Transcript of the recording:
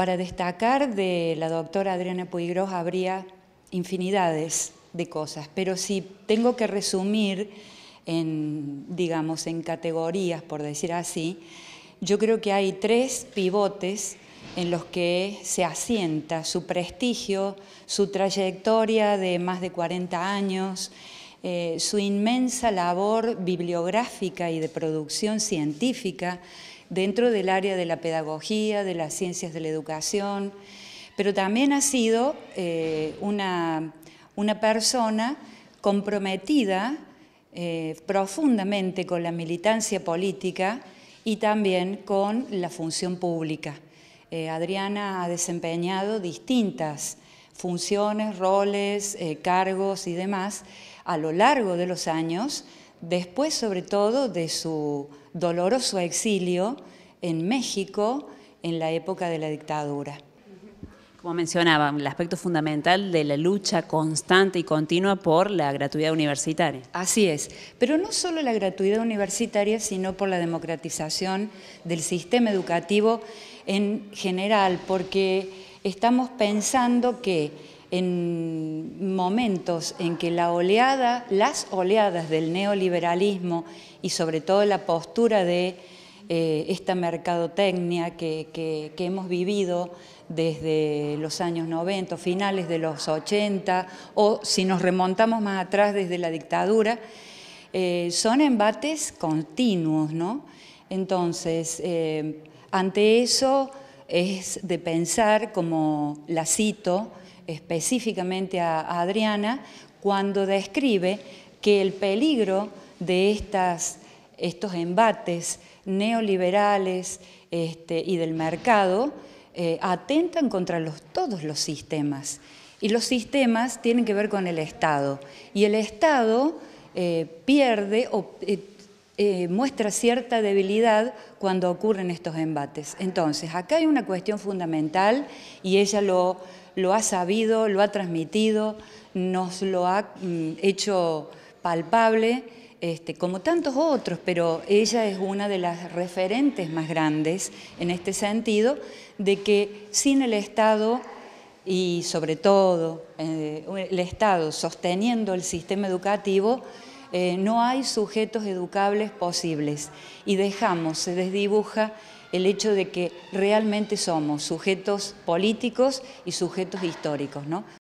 Para destacar de la doctora Adriana Puigros habría infinidades de cosas, pero si tengo que resumir en, digamos, en categorías, por decir así, yo creo que hay tres pivotes en los que se asienta su prestigio, su trayectoria de más de 40 años, eh, su inmensa labor bibliográfica y de producción científica, dentro del área de la pedagogía, de las ciencias de la educación, pero también ha sido eh, una, persona comprometida eh, profundamente con la militancia política y también con la función pública. Eh, Adriana ha desempeñado distintas funciones, roles, cargos y demás a lo largo de los años, después sobre todo de su doloroso exilio en México en la época de la dictadura. Como mencionaba, el aspecto fundamental de la lucha constante y continua por la gratuidad universitaria. Así es, pero no solo la gratuidad universitaria, sino por la democratización del sistema educativo en general, porque estamos pensando que en momentos en que la oleada, las oleadas del neoliberalismo y sobre todo la postura de eh, esta mercadotecnia que, hemos vivido desde los años 90, finales de los 80, o si nos remontamos más atrás desde la dictadura, eh, son embates continuos, Entonces, eh, ante eso es de pensar, como la cito, específicamente a, Adriana cuando describe que el peligro de estas, estos embates neoliberales este, y del mercado eh, atentan contra los, todos los sistemas. Y los sistemas tienen que ver con el Estado. Y el Estado eh, pierde o eh, eh, muestra cierta debilidad cuando ocurren estos embates. Entonces, acá hay una cuestión fundamental y ella lo, lo ha sabido, lo ha transmitido, nos lo ha mm, hecho palpable, este, como tantos otros, pero ella es una de las referentes más grandes en este sentido, de que sin el Estado y sobre todo eh, el Estado sosteniendo el sistema educativo, eh, no hay sujetos educables posibles y dejamos, se desdibuja el hecho de que realmente somos sujetos políticos y sujetos históricos, ¿no?